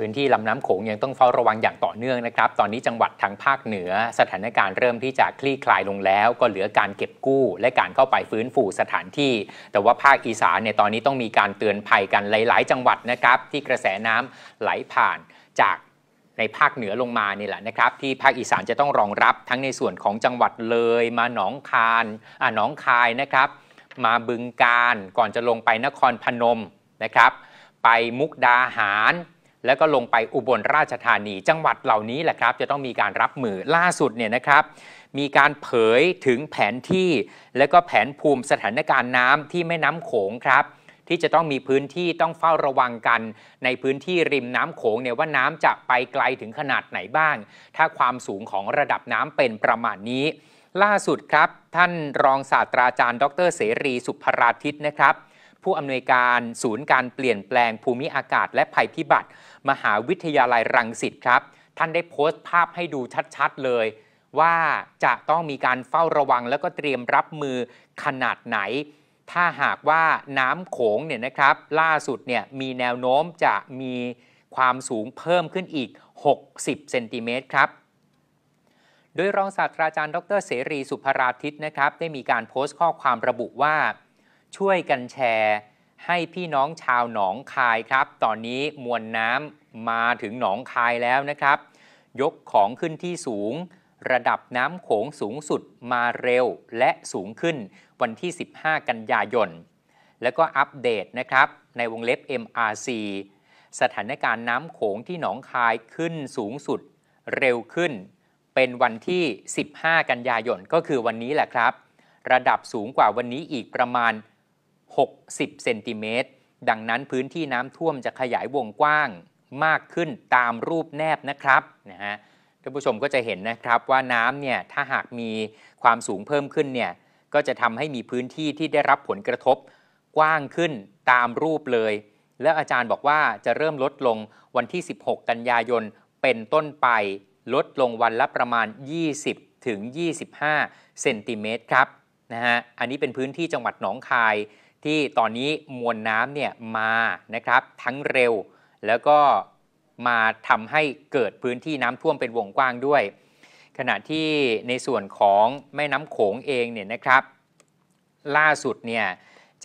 พื้นที่ลำน้ำโขงยังต้องเฝ้าระวังอย่างต่อเนื่องนะครับ ตอนนี้จังหวัดทางภาคเหนือสถานการณ์เริ่มที่จะคลี่คลายลงแล้วก็เหลือการเก็บกู้ และการเข้าไปฟื้นฟูสถานที่ แต่ว่าภาคอีสานเนี่ยตอนนี้ต้องมีการเตือนภัยกันหลาย ๆ จังหวัดนะครับ ที่กระแสน้ำไหลผ่านจากในภาคเหนือลงมานี่แหละนะครับ ที่ภาคอีสานจะต้องรองรับทั้งในส่วนของจังหวัดเลย มาหนองคานอ่าหนองคายนะครับ มาบึงการก่อนจะลงไปนครพนมนะครับ ไปมุกดาหารแล้วก็ลงไปอุบลราชธานีจังหวัดเหล่านี้แหละครับ จะต้องมีการรับมือล่าสุดเนี่ยนะครับ มีการเผยถึงแผนที่ และก็แผนภูมิสถานการณ์น้ำที่แม่น้ำโขงครับ ที่จะต้องมีพื้นที่ต้องเฝ้าระวังกัน ในพื้นที่ริมน้ำโขงเนี่ยว่าน้ำจะไปไกลถึงขนาดไหนบ้าง ถ้าความสูงของระดับน้ำเป็นประมาณนี้ ล่าสุดครับท่านรองศาสตราจารย์ ดรเสรี สุภราทิตนะครับ ผู้อำนวยการศูนย์การเปลี่ยนแปลงภูมิอากาศ และภัยพิบัติมหาวิทยาลัยรังสิตครับ ท่านได้โพสต์ภาพให้ดูชัดๆเลย ว่าจะต้องมีการเฝ้าระวังแล้วก็เตรียมรับมือขนาดไหน ถ้าหากว่าน้ำโขงเนี่ยนะครับล่าสุดเนี่ยมีแนวโน้มจะมีความสูงเพิ่มขึ้นอีก 60 เซนติเมตรครับ โดยรองศาสตราจารย์ ดรเสรีสุภราทิตนะครับ ได้มีการโพสต์ข้อความระบุว่าช่วยกันแชร์ให้พี่น้องชาวหนองคายครับ ตอนนี้มวลน้ำมาถึงหนองคายแล้วนะครับ ยกของขึ้นที่สูง ระดับน้ำโขงสูงสุดมาเร็วและสูงขึ้น วันที่ 15 กันยายน แล้วก็อัปเดตนะครับในวงเล็บ MRC สถานการณ์น้ำโขงที่หนองคายขึ้นสูงสุดเร็วขึ้น เป็นวันที่ 15 กันยายนก็คือวันนี้แหละครับ ระดับสูงกว่าวันนี้อีกประมาณ60เซนติเมตร ดังนั้นพื้นที่น้ำท่วมจะขยายวงกว้างมากขึ้นตามรูปแนบนะครับ นะฮะ ท่านผู้ชมก็จะเห็นนะครับว่าน้ำเนี่ยถ้าหากมีความสูงเพิ่มขึ้นเนี่ย ก็จะทำให้มีพื้นที่ที่ได้รับผลกระทบ กว้างขึ้นตามรูปเลย และอาจารย์บอกว่าจะเริ่มลดลงวันที่ 16 กันยายนเป็นต้นไปลดลงวันละประมาณ 20ถึง25เซนติเมตรครับ นะฮะ อันนี้เป็นพื้นที่จังหวัดหนองคายที่ตอนนี้มวลน้ำเนี่ยมานะครับ ทั้งเร็ว แล้วก็มาทำให้เกิดพื้นที่น้ำท่วมเป็นวงกว้างด้วย ขณะที่ในส่วนของแม่น้ำโขงเองเนี่ยนะครับ ล่าสุดเนี่ย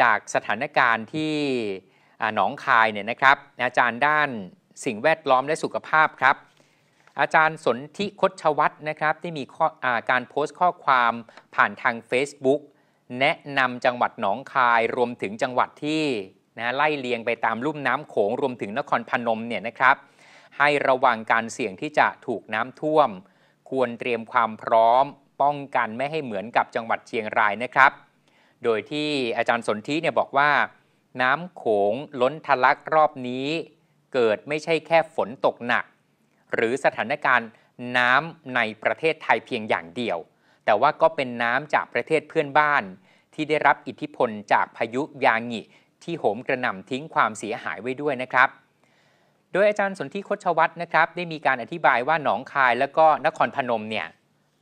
จากสถานการณ์ที่หนองคายเนี่ยนะครับ อาจารย์ด้านสิ่งแวดล้อมและสุขภาพครับ อาจารย์สนธิคชวัตนะครับ ที่มีการโพสต์ข้อความผ่านทาง Facebook แนะนำจังหวัดหนองคายรวมถึงจังหวัดที่นะไล่เลียงไปตามลุ่มน้ำโขงรวมถึงนครพนมเนี่ยนะครับ ให้ระวังการเสี่ยงที่จะถูกน้ำท่วม ควรเตรียมความพร้อม ป้องกันไม่ให้เหมือนกับจังหวัดเชียงรายนะครับ โดยที่อาจารย์สนธิเนี่ยบอกว่า น้ำโขงล้นทะลักรอบนี้ เกิดไม่ใช่แค่ฝนตกหนัก หรือสถานการณ์น้ำในประเทศไทยเพียงอย่างเดียวแต่ว่าก็เป็นน้ำจากประเทศเพื่อนบ้าน ที่ได้รับอิทธิพลจากพายุยางิที่โหมกระหน่ำทิ้งความเสียหายไว้ด้วยนะครับ โดยอาจารย์สนธิคชวัตรนะครับ ได้มีการอธิบายว่าหนองคายและก็นครพนมเนี่ย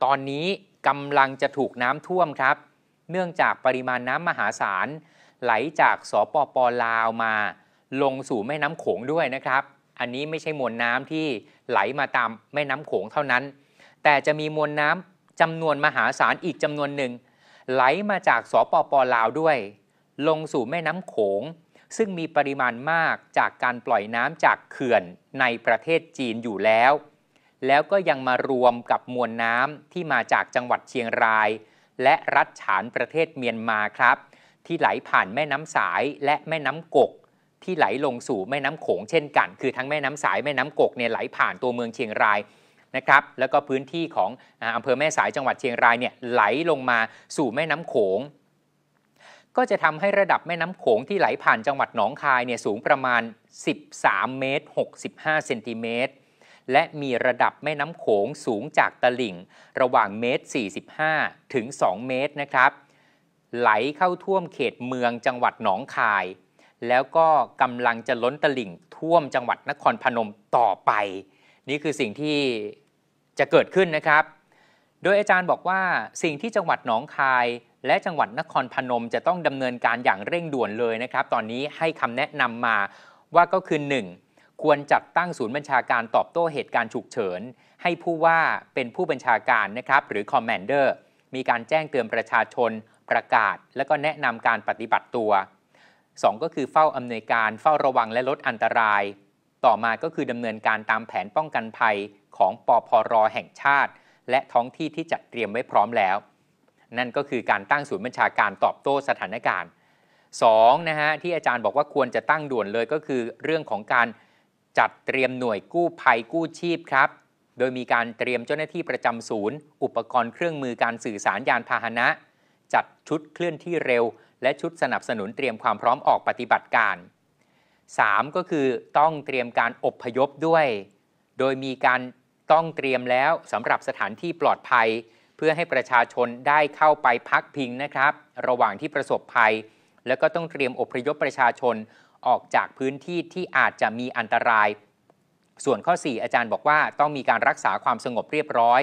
ตอนนี้กำลังจะถูกน้ำท่วมครับ เนื่องจากปริมาณน้ำมหาศาลไหลจากสปปลาวมา ลงสู่แม่น้ำโขงด้วยนะครับ อันนี้ไม่ใช่มวลน้ำที่ไหลมาตามแม่น้ำโขงเท่านั้น แต่จะมีมวลน้ำจำนวนมหาศาลอีก จำนวนหนึ่ง ไหลมาจากสปปลาวด้วย ลงสู่แม่น้ำโขง ซึ่งมีปริมาณมากจากการปล่อยน้ำจากเขื่อนในประเทศจีนอยู่แล้ว แล้วก็ยังมารวมกับมวลน้ำที่มาจากจังหวัดเชียงราย และรัฐฉานประเทศเมียนมาครับ ที่ไหลผ่านแม่น้ำสายและแม่น้ำกก ที่ไหลลงสู่แม่น้ำโขงเช่นกัน คือทั้งแม่น้ำสายแม่น้ำกกเนี่ยไหลผ่านตัวเมืองเชียงรายนะครับแล้วก็พื้นที่ของอำเภอแม่สายจังหวัดเชียงรายเนี่ยไหลลงมาสู่แม่น้ำโขงก็จะทำให้ระดับแม่น้ำโขงที่ไหลผ่านจังหวัดหนองคายเนี่ยสูงประมาณ 13 เมตร65เซนติเมตรและมีระดับแม่น้ำโขงสูงจากตลิ่งระหว่างเมตร 45 ถึง 2 เมตรนะครับ ไหลเข้าท่วมเขตเมืองจังหวัดหนองคาย แล้วก็กำลังจะล้นตลิ่งท่วมจังหวัดนครพนมต่อไป นี่คือสิ่งที่จะเกิดขึ้นนะครับ โดยอาจารย์บอกว่าสิ่งที่จังหวัดหนองคาย และจังหวัดนครพนมจะต้องดำเนินการอย่างเร่งด่วนเลยนะครับ ตอนนี้ให้คำแนะนำมาว่าก็คือ 1. ควรจัดตั้งศูนย์บัญชาการตอบโต้เหตุการณ์ฉุกเฉิน ให้ผู้ว่าเป็นผู้บัญชาการนะครับ หรือคอมแมนเดอร์มีการแจ้งเตือนประชาชน ประกาศ และก็แนะนำการปฏิบัติตัว 2. ก็คือเฝ้าอำนวยการ เฝ้าระวังและลดอันตราย ต่อมา ก็คือดำเนินการตามแผนป้องกันภัยของปอพอรอแห่งชาติ และท้องที่ที่จัดเตรียมไว้พร้อมแล้ว นั่นก็คือการตั้งศูนย์บัญชาการตอบโต้สถานการณ์2นะฮะที่อาจารย์บอกว่าควรจะตั้งด่วนเลยก็คือ เรื่องของการจัดเตรียมหน่วยกู้ภัยกู้ชีพครับ โดยมีการเตรียมเจ้าหน้าที่ประจำศูนย์ อุปกรณ์เครื่องมือการสื่อสารยานพาหนะ จัดชุดเคลื่อนที่เร็ว และชุดสนับสนุนเตรียมความพร้อมออกปฏิบัติการ 3. ก็คือต้องเตรียมการอบพยพด้วย โดยมีการต้องเตรียมแล้วสำหรับสถานที่ปลอดภัย เพื่อให้ประชาชนได้เข้าไปพักพิงนะครับ ระหว่างที่ประสบภัย แล้วก็ต้องเตรียมอพยพประชาชนออกจากพื้นที่ที่อาจจะมีอันตราย ส่วนข้อ 4 อาจารย์บอกว่า ต้องมีการรักษาความสงบเรียบร้อย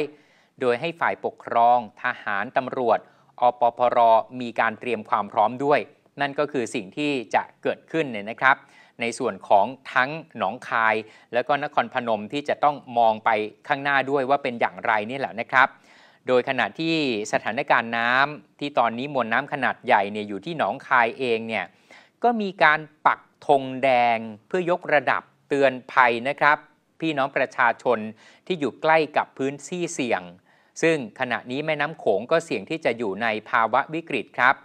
โดยให้ฝ่ายปกครอง ทหารตำรวจอปพร มีการเตรียมความพร้อมด้วย นั่นก็คือสิ่งที่จะเกิดขึ้นเนี่ยนะครับในส่วนของทั้งหนองคาย แล้วก็นครพนมที่จะต้องมองไปข้างหน้าด้วยว่าเป็นอย่างไรนี่แหละนะครับ โดยขณะที่สถานการณ์น้ำที่ตอนนี้มวลน้ำขนาดใหญ่เนี่ยอยู่ที่หนองคายเองเนี่ยก็มีการปักธงแดง เพื่อยกระดับเตือนภัยนะครับ พี่น้องประชาชนที่อยู่ใกล้กับพื้นที่เสี่ยง ซึ่งขณะนี้แม่น้ำโขงก็เสี่ยงที่จะอยู่ในภาวะวิกฤตครับ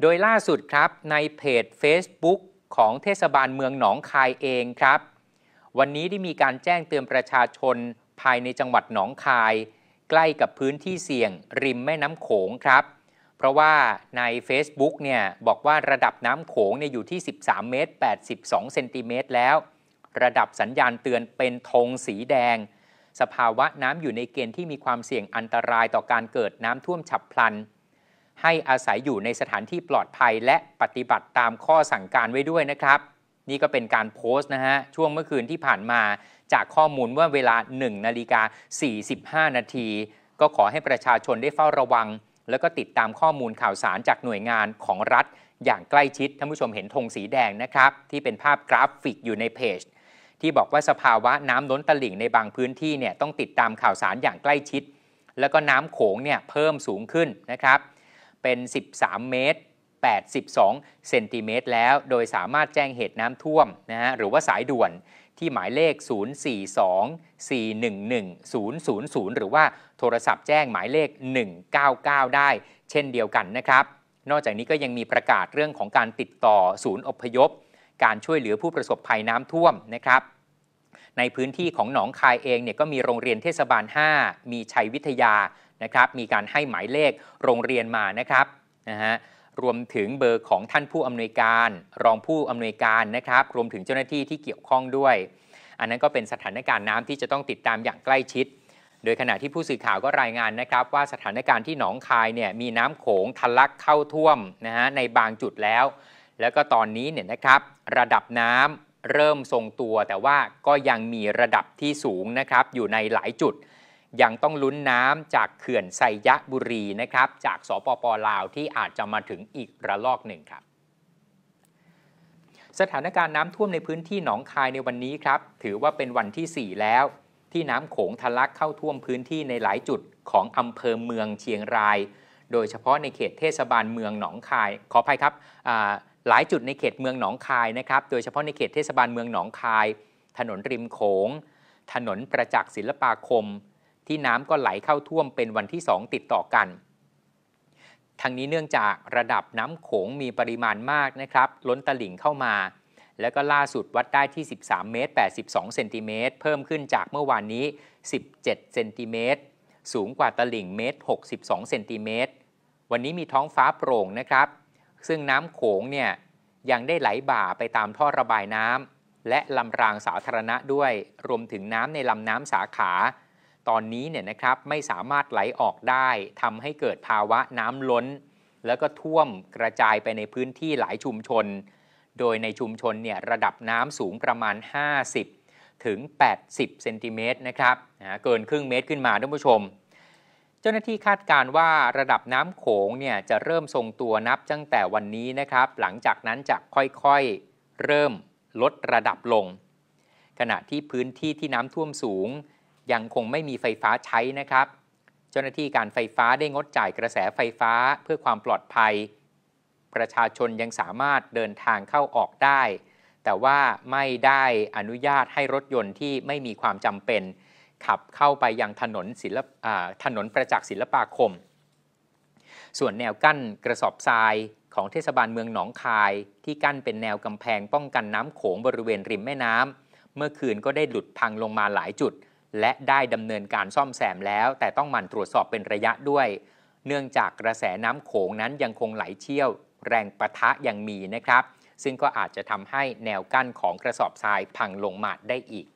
โดยล่าสุดครับในเพจ Facebook ของเทศบาลเมืองหนองคายเองครับ วันนี้ได้มีการแจ้งเตือนประชาชน ภายในจังหวัดหนองคาย ใกล้กับพื้นที่เสี่ยง ริมแม่น้ำโขงครับ เพราะว่าใน Facebook เนี่ยบอกว่าระดับน้ำโขงเนี่ยอยู่ที่ 13เมตร82เซนติเมตรแล้ว ระดับสัญญาณเตือนเป็นธงสีแดง สภาวะน้ำอยู่ในเกณฑ์ที่มีความเสี่ยงอันตรายต่อการเกิดน้ำท่วมฉับพลันให้อาศัยอยู่ในสถานที่ปลอดภัยและปฏิบัติตามข้อสั่งการไว้ด้วยนะครับ นี่ก็เป็นการโพสต์นะฮะช่วงเมื่อคืนที่ผ่านมา จากข้อมูลว่าเวลา1นาฬิกา45 นาที ก็ขอให้ประชาชนได้เฝ้าระวัง แล้วก็ติดตามข้อมูลข่าวสารจากหน่วยงานของรัฐอย่างใกล้ชิดท่านผู้ชมเห็นธงสีแดงนะครับ ที่เป็นภาพกราฟิกอยู่ในเพจที่บอกว่าสภาวะน้ำล้นตลิ่งในบางพื้นที่เนี่ยต้องติดตามข่าวสารอย่างใกล้ชิด แล้วก็น้ำโขงเนี่ยเพิ่มสูงขึ้นนะครับเป็น 13 เมตร 82 เซนติเมตรแล้ว โดยสามารถแจ้งเหตุน้ำท่วมนะฮะ หรือว่าสายด่วนที่หมายเลข 042-411-000 หรือว่าโทรศัพท์แจ้งหมายเลข 199 ได้เช่นเดียวกันนะครับ นอกจากนี้ก็ยังมีประกาศเรื่องของการติดต่อศูนย์อพยพ การช่วยเหลือผู้ประสบภัยน้ำท่วมนะครับในพื้นที่ของหนองคายเองเนี่ยก็มีโรงเรียนเทศบาล 5 มีชัยวิทยานะครับมีการให้หมายเลขโรงเรียนมานะครับนะฮะรวมถึงเบอร์ของท่านผู้อำนวยการ รองผู้อำนวยการนะครับรวมถึงเจ้าหน้าที่ที่เกี่ยวข้องด้วย อันนั้นก็เป็นสถานการณ์น้ำที่จะต้องติดตามอย่างใกล้ชิด โดยขณะที่ผู้สื่อข่าวก็รายงานนะครับว่าสถานการณ์ที่หนองคายเนี่ยมีน้ำโขงทะลักเข้าท่วมนะฮะในบางจุดแล้ว แล้วก็ตอนนี้เนี่ยนะครับระดับน้ำเริ่มทรงตัวแต่ว่าก็ยังมีระดับที่สูงนะครับอยู่ในหลายจุด ยังต้องลุ้นน้ำจากเขื่อนไซยะบุรีนะครับจากสปปลาวที่อาจจะมาถึงอีกระลอกหนึ่งครับ สถานการณ์น้ำท่วมในพื้นที่หนองคายในวันนี้ครับ ถือว่าเป็นวันที่ 4 แล้วที่น้ำโขงทะลักเข้าท่วมพื้นที่ในหลายจุดของอำเภอเมืองเชียงราย โดยเฉพาะในเขตเทศบาลเมืองหนองคาย ขออภัยครับหลายจุดในเขตเมืองหนองคายนะครับ โดยเฉพาะในเขตเทศบาลเมืองหนองคาย ถนนริมโขง ถนนประจักษ์ศิลปาคม ที่น้ำก็ไหลเข้าท่วมเป็นวันที่สองติดต่อกัน ทั้งนี้เนื่องจากระดับน้ำโขงมีปริมาณมากนะครับ ล้นตลิ่งเข้ามา แล้วก็ล่าสุดวัดได้ที่ 13 เมตร 82เซนติเมตรเพิ่มขึ้นจากเมื่อวานนี้ 17 เซนติเมตร สูงกว่าตลิ่งเมตร 62เซนติเมตรวันนี้มีท้องฟ้าโปร่งนะครับซึ่งน้ำโขงเนี่ยยังได้ไหลบ่าไปตามท่อระบายน้ำและลำรางสาธารณะด้วย รวมถึงน้ำในลำน้ำสาขา ตอนนี้เนี่ยนะครับไม่สามารถไหลออกได้ทำให้เกิดภาวะน้ำล้น แล้วก็ท่วมกระจายไปในพื้นที่หลายชุมชน โดยในชุมชนเนี่ยระดับน้ำสูงประมาณ 50 ถึง 80 เซนติเมตรนะครับเกินครึ่งเมตรขึ้นมาท่านผู้ชมเจ้าหน้าที่คาดการว่าระดับน้ำโขงเนี่ยจะเริ่มทรงตัวนับตั้งแต่วันนี้นะครับ หลังจากนั้นจะค่อยๆเริ่มลดระดับลง ขณะที่พื้นที่ที่น้ำท่วมสูง ยังคงไม่มีไฟฟ้าใช้นะครับ เจ้าหน้าที่การไฟฟ้าได้งดจ่ายกระแสไฟฟ้าเพื่อความปลอดภัย ประชาชนยังสามารถเดินทางเข้าออกได้ แต่ว่าไม่ได้อนุญาตให้รถยนต์ที่ไม่มีความจำเป็นขับเข้าไปยังถนนศิลปถนนประจักษ์ศิลปาคม ส่วนแนวกั้นกระสอบทรายของเทศบาลเมืองหนองคาย ที่กั้นเป็นแนวกำแพงป้องกันน้ำโขงบริเวณริมแม่น้ำเมื่อคืนก็ได้หลุดพังลงมาหลายจุด และได้ดำเนินการซ่อมแซมแล้ว แต่ต้องหมั่นตรวจสอบเป็นระยะด้วย เนื่องจากกระแสน้ำโขงนั้นยังคงไหลเชี่ยว แรงประทะยังมีนะครับ ซึ่งก็อาจจะทำให้แนวกั้นของกระสอบทรายพังลงมาได้อีก